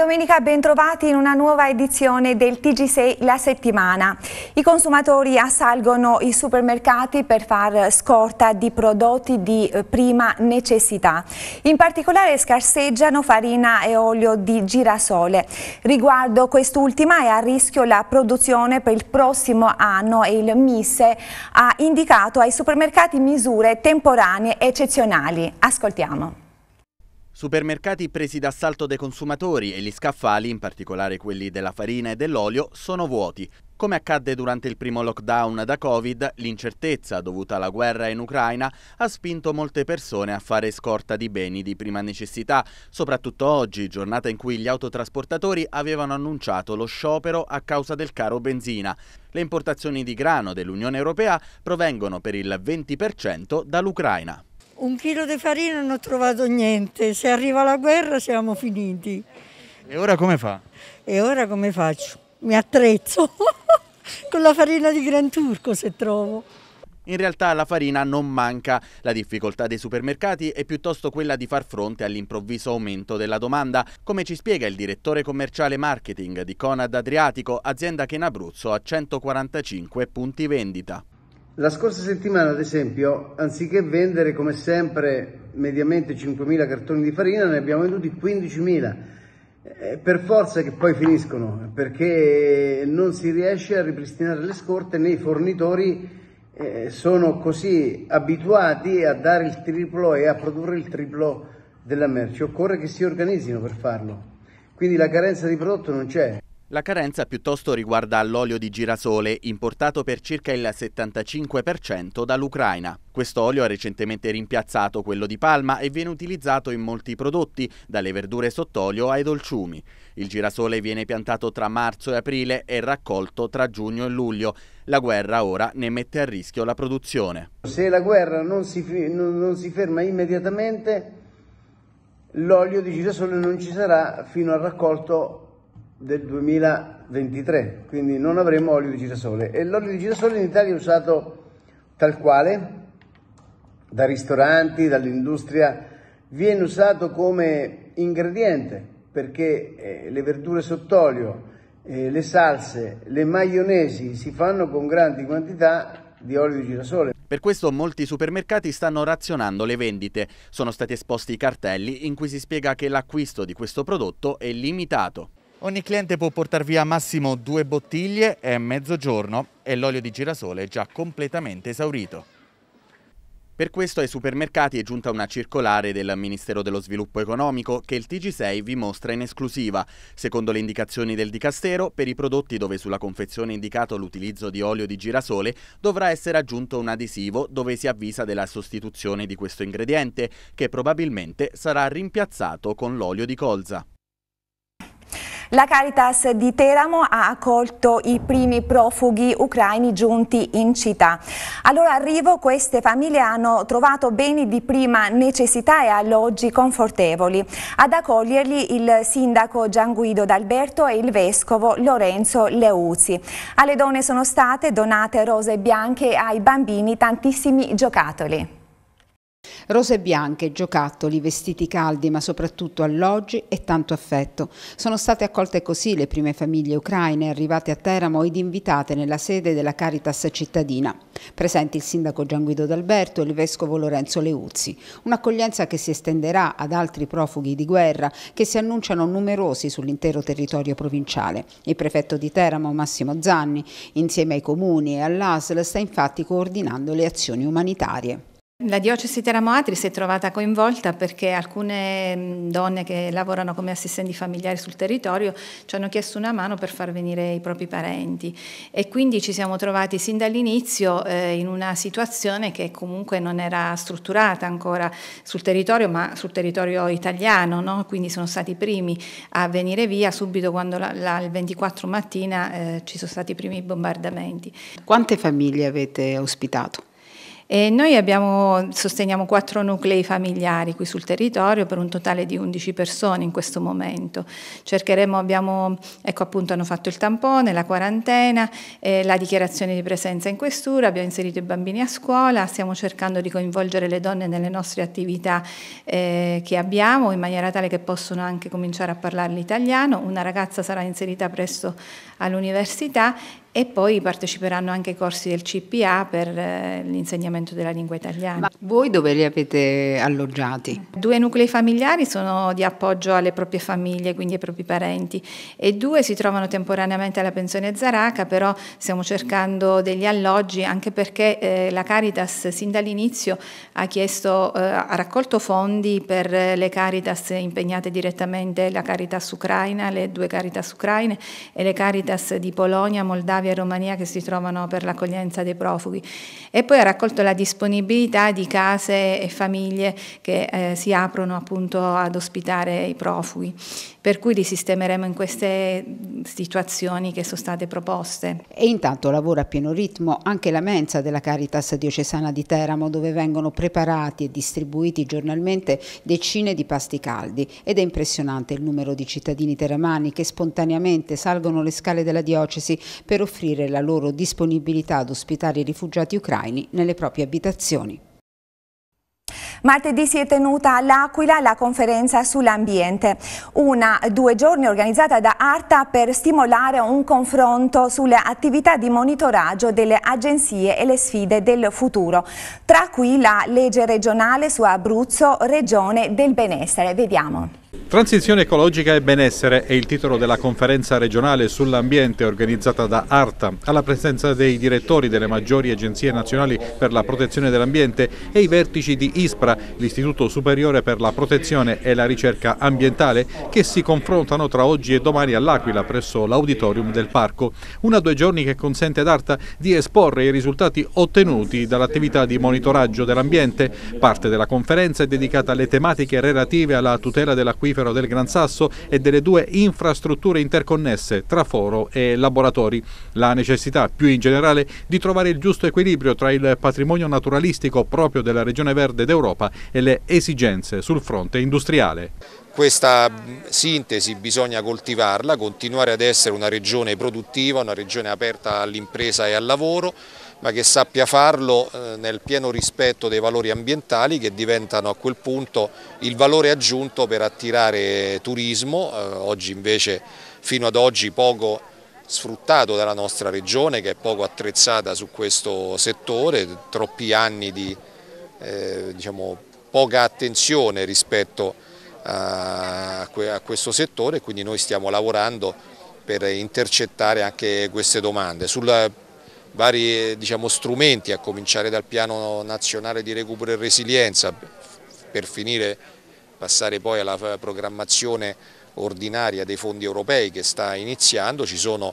domenica, bentrovati in una nuova edizione del TG6 La Settimana. I consumatori assalgono i supermercati per far scorta di prodotti di eh, prima necessità. In particolare scarseggiano farina e olio di girasole. Riguardo quest'ultima è a rischio la produzione per il prossimo anno e il MISE ha indicato ai supermercati misure temporanee eccezionali. Ascoltiamo. Supermercati presi d'assalto dai consumatori e gli scaffali, in particolare quelli della farina e dell'olio, sono vuoti. Come accadde durante il primo lockdown da Covid, l'incertezza dovuta alla guerra in Ucraina ha spinto molte persone a fare scorta di beni di prima necessità, soprattutto oggi, giornata in cui gli autotrasportatori avevano annunciato lo sciopero a causa del caro benzina. Le importazioni di grano dell'Unione Europea provengono per il 20% dall'Ucraina un chilo di farina non ho trovato niente, se arriva la guerra siamo finiti. E ora come fa? E ora come faccio? Mi attrezzo con la farina di Gran Turco se trovo. In realtà la farina non manca, la difficoltà dei supermercati è piuttosto quella di far fronte all'improvviso aumento della domanda, come ci spiega il direttore commerciale marketing di Conad Adriatico, azienda che in Abruzzo ha 145 punti vendita. La scorsa settimana, ad esempio, anziché vendere come sempre mediamente 5.000 cartoni di farina, ne abbiamo venduti 15.000. Eh, per forza che poi finiscono, perché non si riesce a ripristinare le scorte né i fornitori eh, sono così abituati a dare il triplo e a produrre il triplo della merce. Occorre che si organizzino per farlo. Quindi la carenza di prodotto non c'è. La carenza piuttosto riguarda l'olio di girasole, importato per circa il 75% dall'Ucraina. Questo olio ha recentemente rimpiazzato quello di palma e viene utilizzato in molti prodotti, dalle verdure sott'olio ai dolciumi. Il girasole viene piantato tra marzo e aprile e raccolto tra giugno e luglio. La guerra ora ne mette a rischio la produzione. Se la guerra non si, non si ferma immediatamente, l'olio di girasole non ci sarà fino al raccolto del 2023, quindi non avremo olio di girasole. E l'olio di girasole in Italia è usato tal quale, da ristoranti, dall'industria, viene usato come ingrediente perché eh, le verdure sott'olio, eh, le salse, le maionesi si fanno con grandi quantità di olio di girasole. Per questo molti supermercati stanno razionando le vendite. Sono stati esposti cartelli in cui si spiega che l'acquisto di questo prodotto è limitato. Ogni cliente può portare via massimo due bottiglie, è mezzogiorno e l'olio di girasole è già completamente esaurito. Per questo ai supermercati è giunta una circolare del Ministero dello Sviluppo Economico che il TG6 vi mostra in esclusiva. Secondo le indicazioni del Dicastero, per i prodotti dove sulla confezione è indicato l'utilizzo di olio di girasole dovrà essere aggiunto un adesivo dove si avvisa della sostituzione di questo ingrediente, che probabilmente sarà rimpiazzato con l'olio di colza. La Caritas di Teramo ha accolto i primi profughi ucraini giunti in città. Al arrivo queste famiglie hanno trovato beni di prima necessità e alloggi confortevoli. Ad accoglierli il sindaco Gianguido D'Alberto e il vescovo Lorenzo Leuzzi. Alle donne sono state donate rose bianche e ai bambini tantissimi giocattoli. Rose bianche, giocattoli, vestiti caldi, ma soprattutto alloggi e tanto affetto. Sono state accolte così le prime famiglie ucraine arrivate a Teramo ed invitate nella sede della Caritas cittadina. Presenti il sindaco Gian Guido D'Alberto e il vescovo Lorenzo Leuzzi. Un'accoglienza che si estenderà ad altri profughi di guerra che si annunciano numerosi sull'intero territorio provinciale. Il prefetto di Teramo Massimo Zanni, insieme ai comuni e all'ASL, sta infatti coordinando le azioni umanitarie. La diocesi Teramoatri si è trovata coinvolta perché alcune mm, donne che lavorano come assistenti familiari sul territorio ci hanno chiesto una mano per far venire i propri parenti e quindi ci siamo trovati sin dall'inizio eh, in una situazione che comunque non era strutturata ancora sul territorio ma sul territorio italiano, no? quindi sono stati i primi a venire via subito quando la, la, il 24 mattina eh, ci sono stati i primi bombardamenti. Quante famiglie avete ospitato? E noi abbiamo, sosteniamo quattro nuclei familiari qui sul territorio per un totale di 11 persone in questo momento. Cercheremo, abbiamo, ecco appunto hanno fatto il tampone, la quarantena, eh, la dichiarazione di presenza in questura, abbiamo inserito i bambini a scuola, stiamo cercando di coinvolgere le donne nelle nostre attività eh, che abbiamo in maniera tale che possono anche cominciare a parlare l'italiano. Una ragazza sarà inserita presto all'università e poi parteciperanno anche ai corsi del CPA per eh, l'insegnamento della lingua italiana. Ma voi dove li avete alloggiati? Due nuclei familiari sono di appoggio alle proprie famiglie, quindi ai propri parenti, e due si trovano temporaneamente alla pensione Zaraca, però stiamo cercando degli alloggi anche perché eh, la Caritas sin dall'inizio ha, chiesto, eh, ha raccolto fondi per le Caritas impegnate direttamente, la Caritas ucraina, le due Caritas ucraine e le Caritas di Polonia, Moldavia Moldavia e Romania che si trovano per l'accoglienza dei profughi. E poi ha raccolto la disponibilità di case e famiglie che eh, si aprono appunto ad ospitare i profughi. Per cui li sistemeremo in queste situazioni che sono state proposte. E intanto lavora a pieno ritmo anche la mensa della Caritas diocesana di Teramo dove vengono preparati e distribuiti giornalmente decine di pasti caldi ed è impressionante il numero di cittadini teramani che spontaneamente salgono le scale della diocesi per offrire offrire la loro disponibilità ad ospitare i rifugiati ucraini nelle proprie abitazioni. Martedì si è tenuta all'Aquila la conferenza sull'ambiente, una due giorni organizzata da Arta per stimolare un confronto sulle attività di monitoraggio delle agenzie e le sfide del futuro. Tra cui la legge regionale su Abruzzo, regione del benessere. Vediamo. Transizione ecologica e benessere è il titolo della conferenza regionale sull'ambiente organizzata da ARTA, alla presenza dei direttori delle maggiori agenzie nazionali per la protezione dell'ambiente e i vertici di ISPRA, l'Istituto Superiore per la Protezione e la Ricerca Ambientale, che si confrontano tra oggi e domani all'Aquila presso l'auditorium del parco. Una due giorni che consente ad ARTA di esporre i risultati ottenuti dall'attività di monitoraggio dell'ambiente. Parte della conferenza è dedicata alle tematiche relative alla tutela della acquifero del Gran Sasso e delle due infrastrutture interconnesse tra foro e laboratori. La necessità più in generale di trovare il giusto equilibrio tra il patrimonio naturalistico proprio della regione verde d'Europa e le esigenze sul fronte industriale. Questa sintesi bisogna coltivarla, continuare ad essere una regione produttiva, una regione aperta all'impresa e al lavoro, ma che sappia farlo eh, nel pieno rispetto dei valori ambientali che diventano a quel punto il valore aggiunto per attirare turismo, eh, oggi invece fino ad oggi poco sfruttato dalla nostra regione che è poco attrezzata su questo settore, troppi anni di eh, diciamo, poca attenzione rispetto a, a questo settore, quindi noi stiamo lavorando per intercettare anche queste domande. Sul vari diciamo, strumenti a cominciare dal piano nazionale di recupero e resilienza per finire passare poi alla programmazione ordinaria dei fondi europei che sta iniziando, ci sono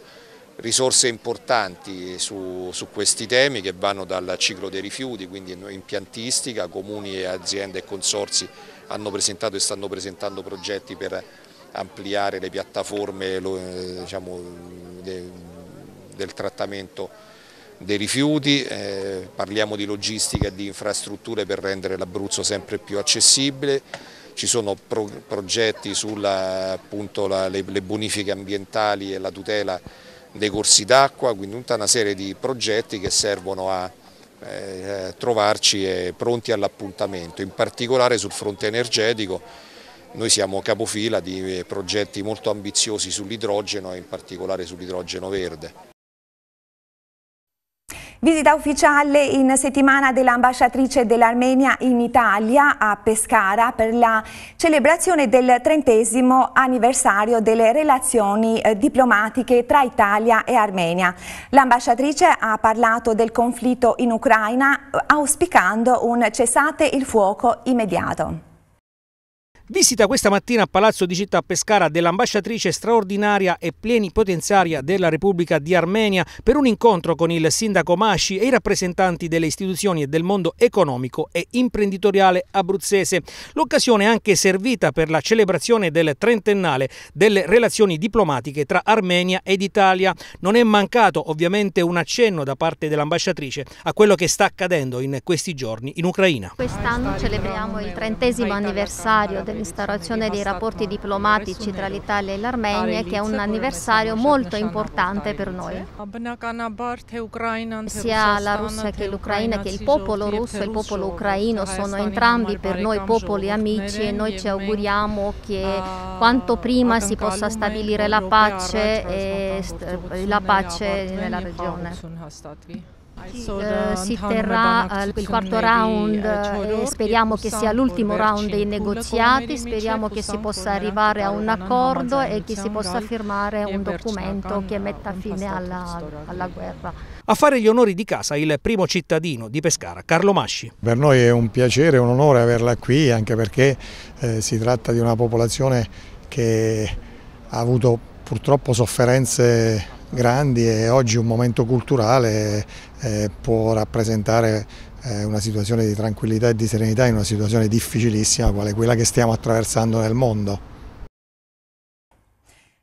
risorse importanti su, su, questi temi che vanno dal ciclo dei rifiuti, quindi impiantistica, piantistica, comuni, aziende e consorsi hanno presentato e stanno presentando progetti per ampliare le piattaforme eh, diciamo, del trattamento dei rifiuti, eh, parliamo di logistica e di infrastrutture per rendere l'Abruzzo sempre più accessibile, ci sono pro progetti sulle bonifiche ambientali e la tutela dei corsi d'acqua, quindi tutta una serie di progetti che servono a eh, trovarci eh, pronti all'appuntamento, in particolare sul fronte energetico noi siamo capofila di eh, progetti molto ambiziosi sull'idrogeno e in particolare sull'idrogeno verde. Visita ufficiale in settimana dell'ambasciatrice dell'Armenia in Italia a Pescara per la celebrazione del trentesimo anniversario delle relazioni eh, diplomatiche tra Italia e Armenia. L'ambasciatrice ha parlato del conflitto in Ucraina eh, auspicando un cessate il fuoco immediato. Visita questa mattina a Palazzo di Città Pescara dell'ambasciatrice straordinaria e plenipotenziaria della Repubblica di Armenia per un incontro con il sindaco Masci e i rappresentanti delle istituzioni e del mondo economico e imprenditoriale abruzzese. L'occasione è anche servita per la celebrazione del trentennale delle relazioni diplomatiche tra Armenia ed Italia. Non è mancato ovviamente un accenno da parte dell'ambasciatrice a quello che sta accadendo in questi giorni in Ucraina. Quest'anno celebriamo il trentesimo anniversario del l'instaurazione dei rapporti diplomatici tra l'Italia e l'Armenia, che è un anniversario molto importante per noi. Sia la Russia che l'Ucraina, che il popolo russo e il popolo ucraino sono entrambi per noi popoli amici e noi ci auguriamo che ah, quanto prima si possa stabilire la pace, e la pace nella regione. Eh, si terrà eh, il quarto round eh, e speriamo che sia l'ultimo round dei negoziati, speriamo che si possa arrivare a un accordo e che si diciamo, possa firmare un documento che metta fine alla, alla guerra. A fare gli onori di casa il primo cittadino di Pescara, Carlo Masci. Per noi è un piacere, un onore averla qui, anche perché eh, si tratta di una popolazione che ha avuto purtroppo sofferenze grandi e oggi un momento culturale eh, può rappresentare eh, una situazione di tranquillità e di serenità in una situazione difficilissima quale quella che stiamo attraversando nel mondo.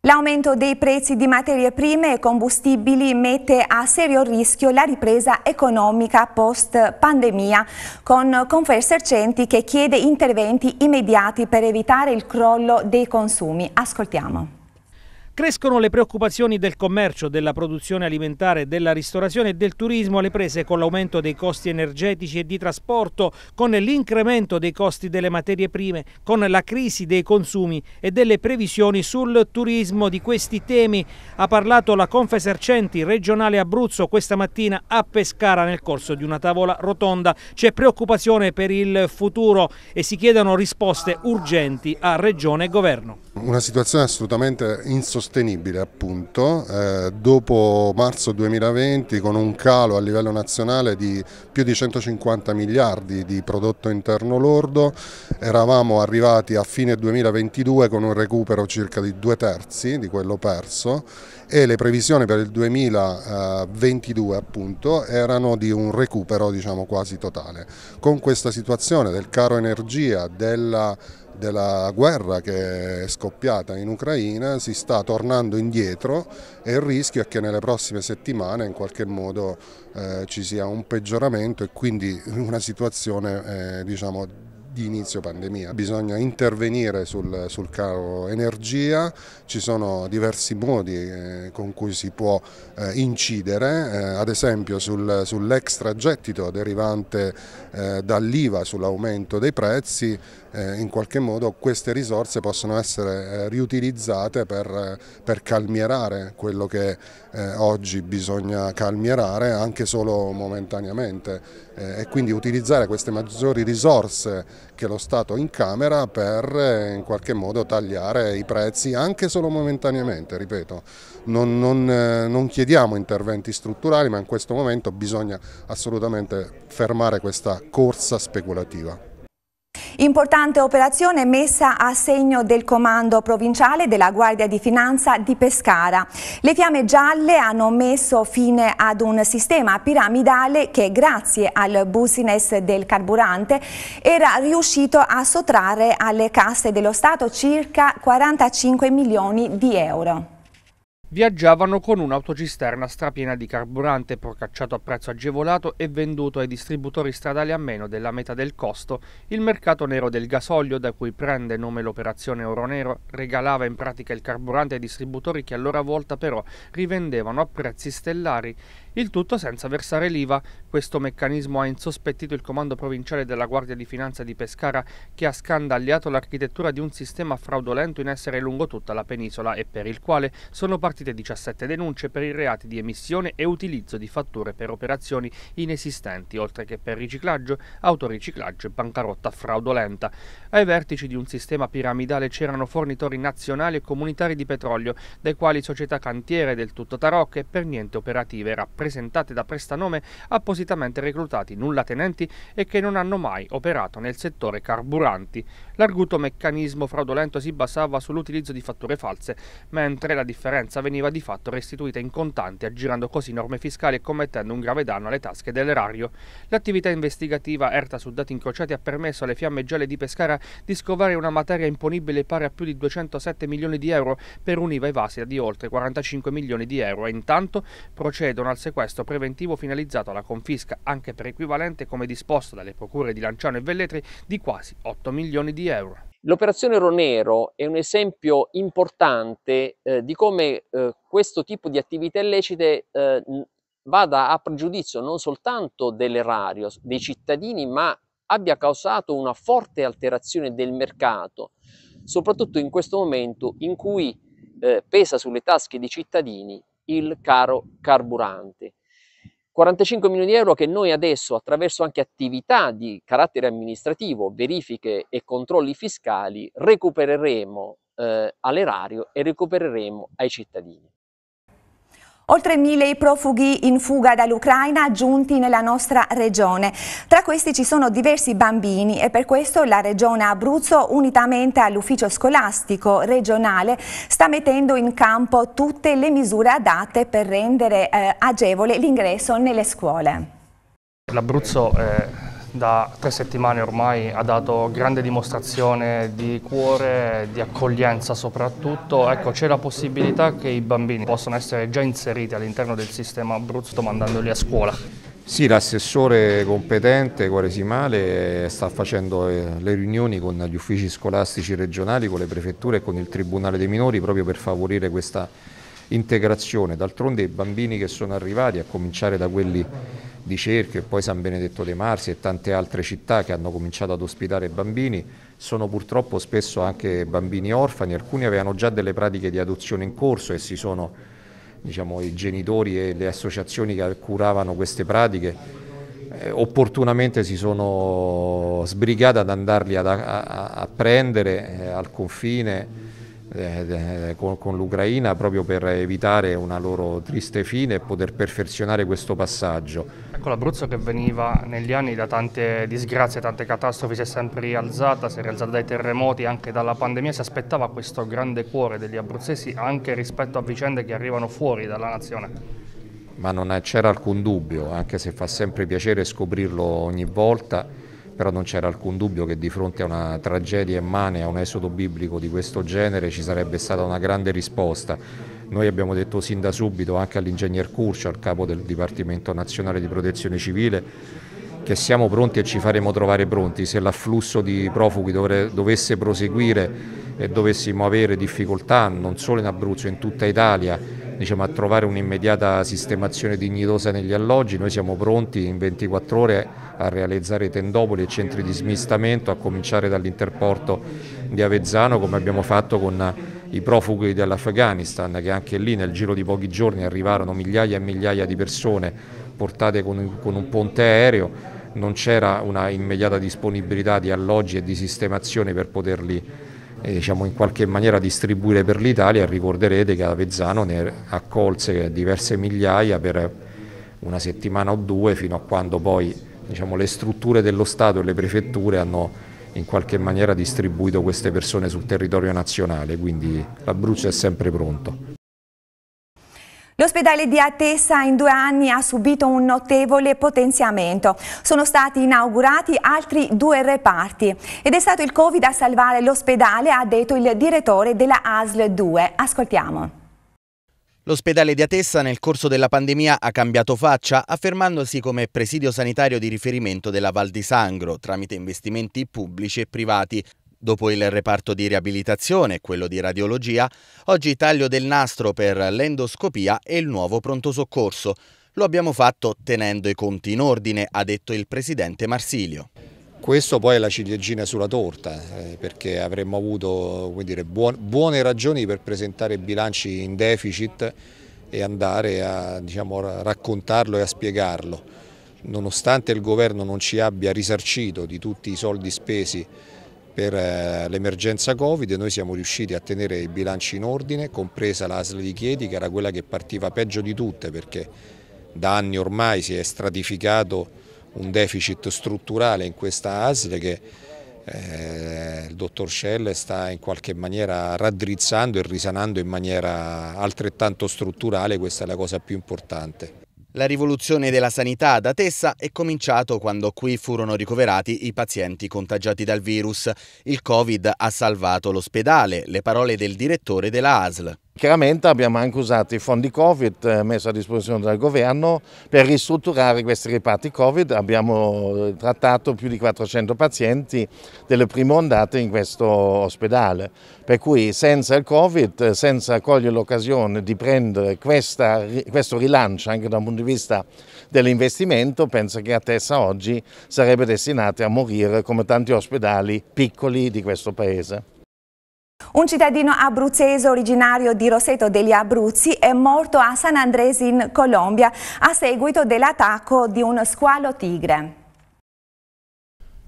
L'aumento dei prezzi di materie prime e combustibili mette a serio rischio la ripresa economica post pandemia, con Confersercenti che chiede interventi immediati per evitare il crollo dei consumi. Ascoltiamo. Crescono le preoccupazioni del commercio, della produzione alimentare, della ristorazione e del turismo alle prese con l'aumento dei costi energetici e di trasporto, con l'incremento dei costi delle materie prime, con la crisi dei consumi e delle previsioni sul turismo di questi temi. Ha parlato la Confesercenti regionale Abruzzo questa mattina a Pescara nel corso di una tavola rotonda. C'è preoccupazione per il futuro e si chiedono risposte urgenti a Regione e Governo. Una situazione assolutamente insostenibile appunto, eh, dopo marzo 2020 con un calo a livello nazionale di più di 150 miliardi di prodotto interno lordo, eravamo arrivati a fine 2022 con un recupero circa di due terzi di quello perso e le previsioni per il 2022 appunto erano di un recupero diciamo quasi totale. Con questa situazione del caro energia, della della guerra che è scoppiata in Ucraina si sta tornando indietro e il rischio è che nelle prossime settimane in qualche modo eh, ci sia un peggioramento e quindi una situazione eh, diciamo, di inizio pandemia. Bisogna intervenire sul, sul caro energia, ci sono diversi modi eh, con cui si può eh, incidere, eh, ad esempio sul, sull'extragettito derivante dall'IVA sull'aumento dei prezzi, in qualche modo queste risorse possono essere riutilizzate per, per, calmierare quello che oggi bisogna calmierare anche solo momentaneamente e quindi utilizzare queste maggiori risorse che lo Stato incamera per eh, in qualche modo tagliare i prezzi anche solo momentaneamente, ripeto, non, non, eh, non chiediamo interventi strutturali ma in questo momento bisogna assolutamente fermare questa corsa speculativa. Importante operazione messa a segno del comando provinciale della Guardia di Finanza di Pescara. Le fiamme gialle hanno messo fine ad un sistema piramidale che grazie al business del carburante era riuscito a sottrarre alle casse dello Stato circa 45 milioni di euro viaggiavano con un'autocisterna strapiena di carburante procacciato a prezzo agevolato e venduto ai distributori stradali a meno della metà del costo, il mercato nero del gasolio da cui prende nome l'operazione Oronero regalava in pratica il carburante ai distributori che a loro volta però rivendevano a prezzi stellari, il tutto senza versare l'IVA. Questo meccanismo ha insospettito il comando provinciale della Guardia di Finanza di Pescara che ha scandagliato l'architettura di un sistema fraudolento in essere lungo tutta la penisola e per il quale sono partiti partite 17 denunce per i reati di emissione e utilizzo di fatture per operazioni inesistenti, oltre che per riciclaggio, autoriciclaggio e bancarotta fraudolenta. Ai vertici di un sistema piramidale c'erano fornitori nazionali e comunitari di petrolio, dai quali società cantiere del tutto tarocche e per niente operative, rappresentate da prestanome appositamente reclutati nullatenenti e che non hanno mai operato nel settore carburanti. L'arguto meccanismo fraudolento si basava sull'utilizzo di fatture false, mentre la differenza veniva di fatto restituita in contanti, aggirando così norme fiscali e commettendo un grave danno alle tasche dell'erario. L'attività investigativa erta su dati incrociati ha permesso alle fiamme gialle di Pescara di scovare una materia imponibile pari a più di 207 milioni di euro per un'IVA evasiva di oltre 45 milioni di euro e intanto procedono al sequestro preventivo finalizzato alla confisca, anche per equivalente come disposto dalle procure di Lanciano e Velletri, di quasi 8 milioni di euro. L'operazione Ronero è un esempio importante eh, di come eh, questo tipo di attività illecite eh, vada a pregiudizio non soltanto dell'erario, dei cittadini, ma abbia causato una forte alterazione del mercato, soprattutto in questo momento in cui eh, pesa sulle tasche dei cittadini il caro carburante. 45 milioni di euro che noi adesso, attraverso anche attività di carattere amministrativo, verifiche e controlli fiscali, recupereremo eh, all'erario e recupereremo ai cittadini. Oltre mille i profughi in fuga dall'Ucraina giunti nella nostra regione. Tra questi ci sono diversi bambini e per questo la regione Abruzzo, unitamente all'ufficio scolastico regionale, sta mettendo in campo tutte le misure adatte per rendere eh, agevole l'ingresso nelle scuole. L'Abruzzo eh da tre settimane ormai ha dato grande dimostrazione di cuore, di accoglienza soprattutto. Ecco, c'è la possibilità che i bambini possano essere già inseriti all'interno del sistema Abruzzo mandandoli a scuola. Sì, l'assessore competente Quaresimale sta facendo eh, le riunioni con gli uffici scolastici regionali, con le prefetture e con il Tribunale dei Minori proprio per favorire questa integrazione. D'altronde i bambini che sono arrivati, a cominciare da quelli di Cerchio e poi San Benedetto dei Marsi e tante altre città che hanno cominciato ad ospitare bambini, sono purtroppo spesso anche bambini orfani, alcuni avevano già delle pratiche di adozione in corso e si sono diciamo, i genitori e le associazioni che curavano queste pratiche eh, opportunamente si sono sbrigate ad andarli ad a, a, prendere eh, al confine eh, eh, con, con l'Ucraina proprio per evitare una loro triste fine e poter perfezionare questo passaggio. Ecco l'Abruzzo che veniva negli anni da tante disgrazie, tante catastrofi, si è sempre rialzata, si è rialzata dai terremoti, anche dalla pandemia, si aspettava questo grande cuore degli abruzzesi anche rispetto a vicende che arrivano fuori dalla nazione ma non c'era alcun dubbio, anche se fa sempre piacere scoprirlo ogni volta, però non c'era alcun dubbio che di fronte a una tragedia immane, a un esodo biblico di questo genere ci sarebbe stata una grande risposta. Noi abbiamo detto sin da subito anche all'ingegner Curcio, al capo del Dipartimento Nazionale di Protezione Civile, che siamo pronti e ci faremo trovare pronti. Se l'afflusso di profughi dovre, dovesse proseguire e dovessimo avere difficoltà non solo in Abruzzo, in tutta Italia, diciamo, a trovare un'immediata sistemazione dignitosa negli alloggi, noi siamo pronti in 24 ore a realizzare tendopoli e centri di smistamento, a cominciare dall'interporto di Avezzano come abbiamo fatto con i profughi dell'Afghanistan che anche lì nel giro di pochi giorni arrivarono migliaia e migliaia di persone portate con, con un ponte aereo non c'era una immediata disponibilità di alloggi e di sistemazione per poterli e diciamo, in qualche maniera distribuire per l'Italia, ricorderete che Avezzano ne accolse diverse migliaia per una settimana o due fino a quando poi diciamo, le strutture dello Stato e le prefetture hanno in qualche maniera distribuito queste persone sul territorio nazionale, quindi l'Abruzzo è sempre pronto. L'ospedale di Atessa in due anni ha subito un notevole potenziamento. Sono stati inaugurati altri due reparti ed è stato il Covid a salvare l'ospedale, ha detto il direttore della ASL 2. Ascoltiamo. L'ospedale di Atessa nel corso della pandemia ha cambiato faccia affermandosi come presidio sanitario di riferimento della Val di Sangro tramite investimenti pubblici e privati. Dopo il reparto di riabilitazione e quello di radiologia, oggi taglio del nastro per l'endoscopia e il nuovo pronto soccorso. Lo abbiamo fatto tenendo i conti in ordine, ha detto il presidente Marsilio. Questo poi è la ciliegina sulla torta, eh, perché avremmo avuto dire, buone ragioni per presentare bilanci in deficit e andare a diciamo, raccontarlo e a spiegarlo. Nonostante il governo non ci abbia risarcito di tutti i soldi spesi per eh, l'emergenza Covid noi siamo riusciti a tenere i bilanci in ordine, compresa l'ASL di Chieti che era quella che partiva peggio di tutte perché da anni ormai si è stratificato un deficit strutturale in questa ASL che eh, il dottor Schell sta in qualche maniera raddrizzando e risanando in maniera altrettanto strutturale, questa è la cosa più importante. La rivoluzione della sanità ad Atessa è cominciato quando qui furono ricoverati i pazienti contagiati dal virus. Il Covid ha salvato l'ospedale, le parole del direttore della ASL. Chiaramente abbiamo anche usato i fondi Covid eh, messi a disposizione dal governo per ristrutturare questi reparti Covid. Abbiamo eh, trattato più di 400 pazienti delle prime ondate in questo ospedale. Per cui senza il Covid, senza cogliere l'occasione di prendere questa, questo rilancio anche dal punto di vista dell'investimento, penso che a Tessa oggi sarebbe destinata a morire come tanti ospedali piccoli di questo paese. Un cittadino abruzzese originario di Roseto degli Abruzzi è morto a San Andres in Colombia a seguito dell'attacco di un squalo tigre.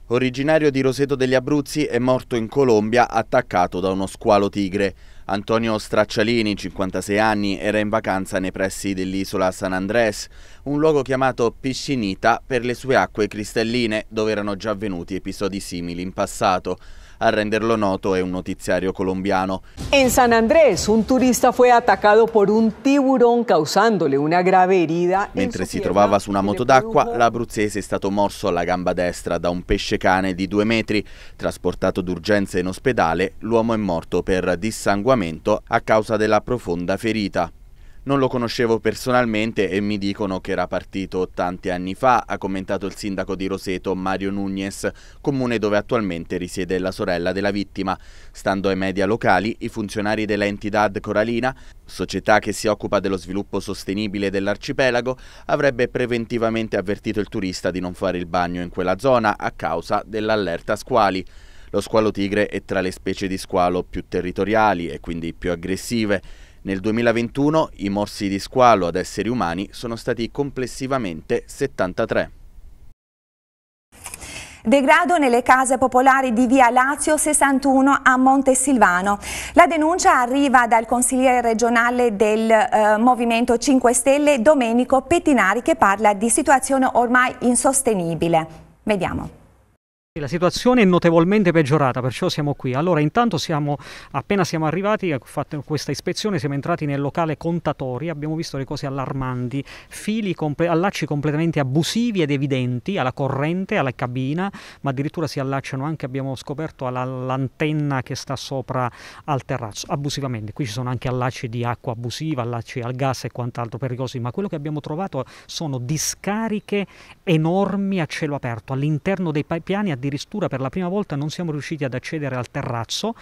Originario di Roseto degli Abruzzi è morto in Colombia attaccato da uno squalo tigre. Antonio Straccialini, 56 anni, era in vacanza nei pressi dell'isola San Andrés, un luogo chiamato Piscinita per le sue acque cristalline, dove erano già avvenuti episodi simili in passato. A renderlo noto è un notiziario colombiano. En San Andrés un turista fu attaccato por un tiburón causandole una grave herida. Mentre si trovava su una moto d'acqua, l'abruzzese è stato morso alla gamba destra da un pesce cane di due metri. Trasportato d'urgenza in ospedale, l'uomo è morto per dissanguamento a causa della profonda ferita. Non lo conoscevo personalmente e mi dicono che era partito tanti anni fa, ha commentato il sindaco di Roseto Mario Nunez, comune dove attualmente risiede la sorella della vittima. Stando ai media locali, i funzionari dell'Entidad Coralina, società che si occupa dello sviluppo sostenibile dell'arcipelago, avrebbe preventivamente avvertito il turista di non fare il bagno in quella zona a causa dell'allerta squali. Lo squalo tigre è tra le specie di squalo più territoriali e quindi più aggressive. Nel 2021 i morsi di squalo ad esseri umani sono stati complessivamente 73. Degrado nelle case popolari di via Lazio 61 a Montesilvano. La denuncia arriva dal consigliere regionale del eh, Movimento 5 Stelle Domenico Pettinari che parla di situazione ormai insostenibile. Vediamo. La situazione è notevolmente peggiorata, perciò siamo qui. Allora, intanto siamo, appena siamo arrivati, ecco, fatto questa ispezione, siamo entrati nel locale contatori, abbiamo visto le cose allarmanti, fili, comple allacci completamente abusivi ed evidenti alla corrente, alla cabina, ma addirittura si allacciano anche, abbiamo scoperto, all'antenna che sta sopra al terrazzo, abusivamente. Qui ci sono anche allacci di acqua abusiva, allacci al gas e quant'altro pericolosi, ma quello che abbiamo trovato sono discariche enormi a cielo aperto, all'interno dei piani addirittura addirittura per la prima volta non siamo riusciti ad accedere al terrazzo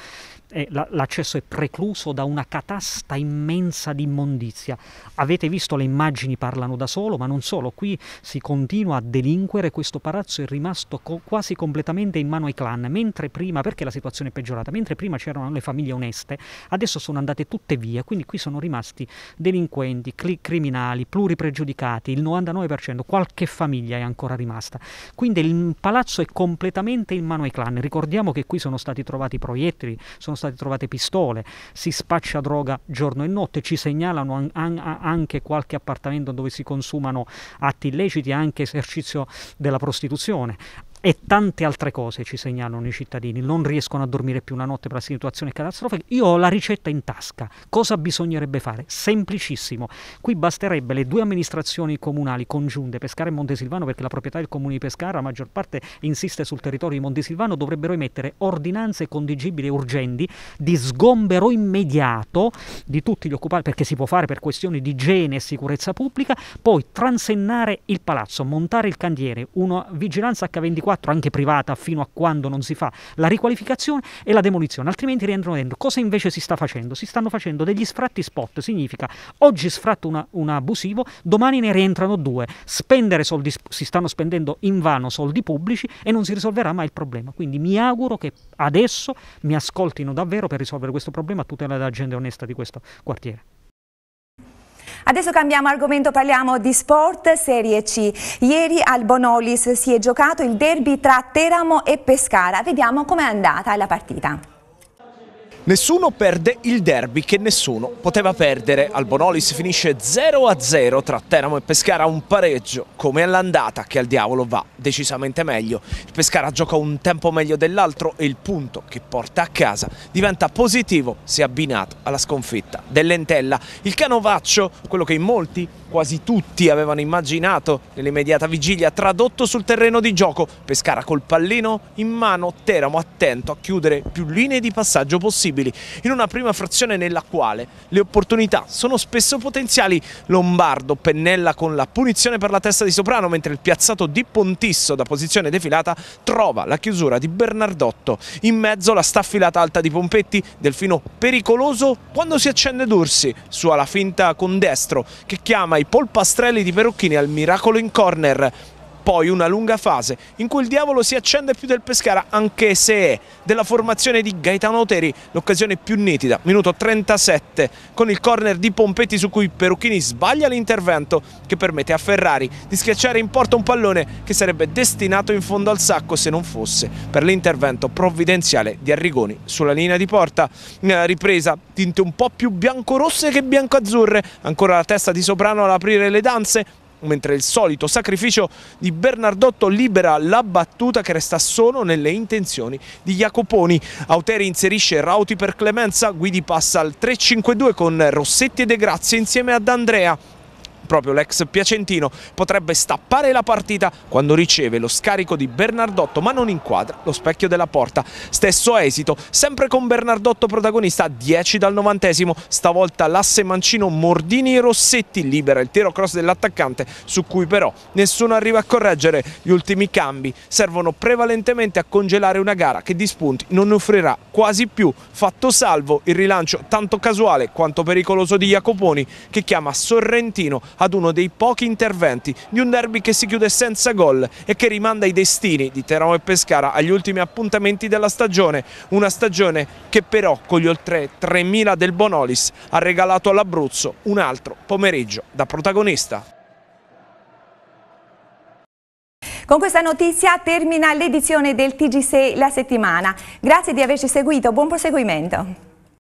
eh, l'accesso è precluso da una catasta immensa di immondizia. Avete visto le immagini parlano da solo, ma non solo, qui si continua a delinquere, questo palazzo è rimasto co quasi completamente in mano ai clan, mentre prima, perché la situazione è peggiorata, mentre prima c'erano le famiglie oneste, adesso sono andate tutte via, quindi qui sono rimasti delinquenti, criminali, pluripregiudicati, il 99%, qualche famiglia è ancora rimasta. Quindi il palazzo è completamente in mano ai clan, ricordiamo che qui sono stati trovati proiettili, sono stati state trovate pistole, si spaccia droga giorno e notte, ci segnalano an- an- anche qualche appartamento dove si consumano atti illeciti, anche esercizio della prostituzione, e tante altre cose ci segnalano i cittadini, non riescono a dormire più una notte per la situazione catastrofica, io ho la ricetta in tasca, cosa bisognerebbe fare? Semplicissimo, qui basterebbe le due amministrazioni comunali congiunte, Pescara e Montesilvano, perché la proprietà del comune di Pescara, la maggior parte insiste sul territorio di Montesilvano, dovrebbero emettere ordinanze condigibili e urgenti di sgombero immediato di tutti gli occupati, perché si può fare per questioni di igiene e sicurezza pubblica, poi transennare il palazzo, montare il cantiere, una vigilanza H24 24, anche privata, fino a quando non si fa la riqualificazione e la demolizione, altrimenti rientrano dentro. Cosa invece si sta facendo? Si stanno facendo degli sfratti spot, significa oggi sfratto una, un abusivo, domani ne rientrano due. Spendere soldi, si stanno spendendo in vano soldi pubblici e non si risolverà mai il problema. Quindi mi auguro che adesso mi ascoltino davvero per risolvere questo problema a tutela della gente onesta di questo quartiere. Adesso cambiamo argomento, parliamo di sport Serie C. Ieri al Bonolis si è giocato il derby tra Teramo e Pescara. Vediamo com'è andata la partita. Nessuno perde il derby che nessuno poteva perdere. Albonolis finisce 0-0 tra Teramo e Pescara, un pareggio come all'andata che al diavolo va decisamente meglio. Il Pescara gioca un tempo meglio dell'altro e il punto che porta a casa diventa positivo se abbinato alla sconfitta dell'Entella. Il canovaccio, quello che in molti, quasi tutti avevano immaginato nell'immediata vigilia, tradotto sul terreno di gioco. Pescara col pallino in mano, Teramo attento a chiudere più linee di passaggio possibile possibili, in una prima frazione nella quale le opportunità sono spesso potenziali. Lombardo pennella con la punizione per la testa di Soprano, mentre il piazzato di Pontisso da posizione defilata trova la chiusura di Bernardotto. In mezzo la staffilata alta di Pompetti, Delfino pericoloso quando si accende D'Ursi, su alla finta con destro che chiama i polpastrelli di Perucchini al miracolo in corner poi una lunga fase in cui il diavolo si accende più del Pescara anche se è della formazione di Gaetano Oteri l'occasione più nitida, minuto 37 con il corner di Pompetti su cui Perucchini sbaglia l'intervento che permette a Ferrari di schiacciare in porta un pallone che sarebbe destinato in fondo al sacco se non fosse per l'intervento provvidenziale di Arrigoni sulla linea di porta. Nella eh, ripresa tinte un po' più bianco-rosse che bianco-azzurre, ancora la testa di Soprano ad aprire le danze mentre il solito sacrificio di Bernardotto libera la battuta che resta solo nelle intenzioni di Jacoponi. Auteri inserisce Rauti per Clemenza, Guidi passa al 3-5-2 con Rossetti e De Grazia insieme ad Andrea proprio l'ex Piacentino potrebbe stappare la partita quando riceve lo scarico di Bernardotto ma non inquadra lo specchio della porta. Stesso esito, sempre con Bernardotto protagonista, 10 dal 90, stavolta l'asse mancino Mordini e Rossetti libera il tiro cross dell'attaccante su cui però nessuno arriva a correggere. Gli ultimi cambi servono prevalentemente a congelare una gara che di spunti non ne offrirà quasi più, fatto salvo il rilancio tanto casuale quanto pericoloso di Jacoponi che chiama Sorrentino ad uno dei pochi interventi di un derby che si chiude senza gol e che rimanda i destini di Teramo e Pescara agli ultimi appuntamenti della stagione, una stagione che però con gli oltre 3.000 del Bonolis ha regalato all'Abruzzo un altro pomeriggio da protagonista. Con questa notizia termina l'edizione del TG6 La Settimana. Grazie di averci seguito, buon proseguimento.